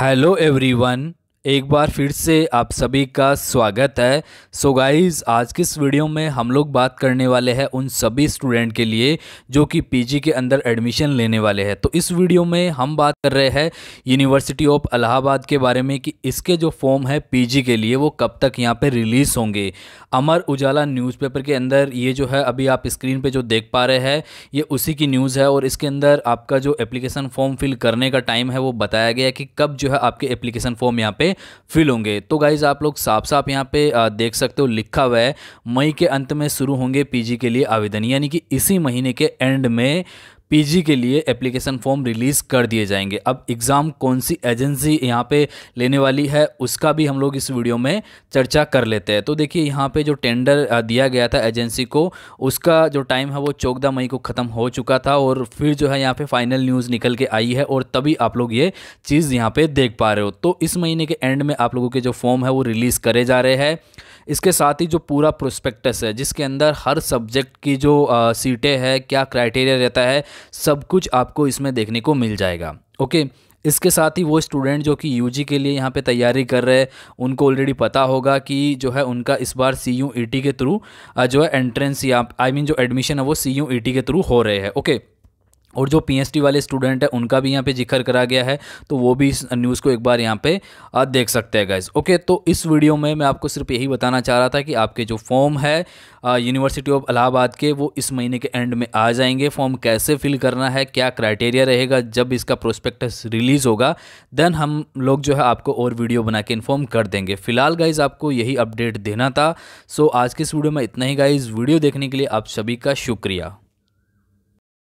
Hello everyone. एक बार फिर से आप सभी का स्वागत है सो so गाइस आज के इस वीडियो में हम लोग बात करने वाले हैं उन सभी स्टूडेंट के लिए जो कि पीजी के अंदर एडमिशन लेने वाले हैं तो इस वीडियो में हम बात कर रहे हैं यूनिवर्सिटी ऑफ अलाहाबाद के बारे में कि इसके जो फॉर्म है पीजी के लिए वो कब तक यहाँ पर रिलीज़ होंगे अमर उजाला न्यूज़पेपर के अंदर ये जो है अभी आप स्क्रीन पर जो देख पा रहे हैं ये उसी की न्यूज़ है और इसके अंदर आपका जो एप्लीकेशन फॉर्म फिल करने का टाइम है वो बताया गया कि कब जो है आपके एप्लीकेशन फॉर्म यहाँ पर फिल होंगे तो गाइज़ आप लोग साफ साफ यहाँ पे देख सकते हो लिखा हुआ है मई के अंत में शुरू होंगे पीजी के लिए आवेदन यानी कि इसी महीने के एंड में पीजी के लिए एप्लीकेशन फॉर्म रिलीज़ कर दिए जाएंगे अब एग्ज़ाम कौन सी एजेंसी यहाँ पे लेने वाली है उसका भी हम लोग इस वीडियो में चर्चा कर लेते हैं तो देखिए यहाँ पे जो टेंडर दिया गया था एजेंसी को उसका जो टाइम है वो चौदह मई को ख़त्म हो चुका था और फिर जो है यहाँ पर फाइनल न्यूज़ निकल के आई है और तभी आप लोग ये चीज़ यहाँ पर देख पा रहे हो तो इस महीने के एंड में आप लोगों के जो फॉर्म है वो रिलीज़ करे जा रहे हैं इसके साथ ही जो पूरा प्रोस्पेक्टस है जिसके अंदर हर सब्जेक्ट की जो सीटें हैं क्या क्राइटेरिया रहता है सब कुछ आपको इसमें देखने को मिल जाएगा ओके इसके साथ ही वो स्टूडेंट जो कि यूजी के लिए यहाँ पे तैयारी कर रहे हैं उनको ऑलरेडी पता होगा कि जो है उनका इस बार सी यू ई टी के थ्रू जो है एंट्रेंस या आई I मीन mean जो एडमिशन है वो सी यू ई टी के थ्रू हो रहे हैं ओके और जो पीएचडी वाले स्टूडेंट हैं उनका भी यहाँ पे जिक्र करा गया है तो वो भी इस न्यूज़ को एक बार यहाँ पे देख सकते हैं गाइज ओके तो इस वीडियो में मैं आपको सिर्फ यही बताना चाह रहा था कि आपके जो फॉर्म है यूनिवर्सिटी ऑफ अलाहाबाद के वो इस महीने के एंड में आ जाएंगे फॉर्म कैसे फिल करना है क्या क्राइटेरिया रहेगा जब इसका प्रोस्पेक्टस रिलीज़ होगा देन हम लोग जो है आपको और वीडियो बना के इन्फॉर्म कर देंगे फिलहाल गाइज़ आपको यही अपडेट देना था सो आज के इस वीडियो में इतना ही गाइज़ वीडियो देखने के लिए आप सभी का शुक्रिया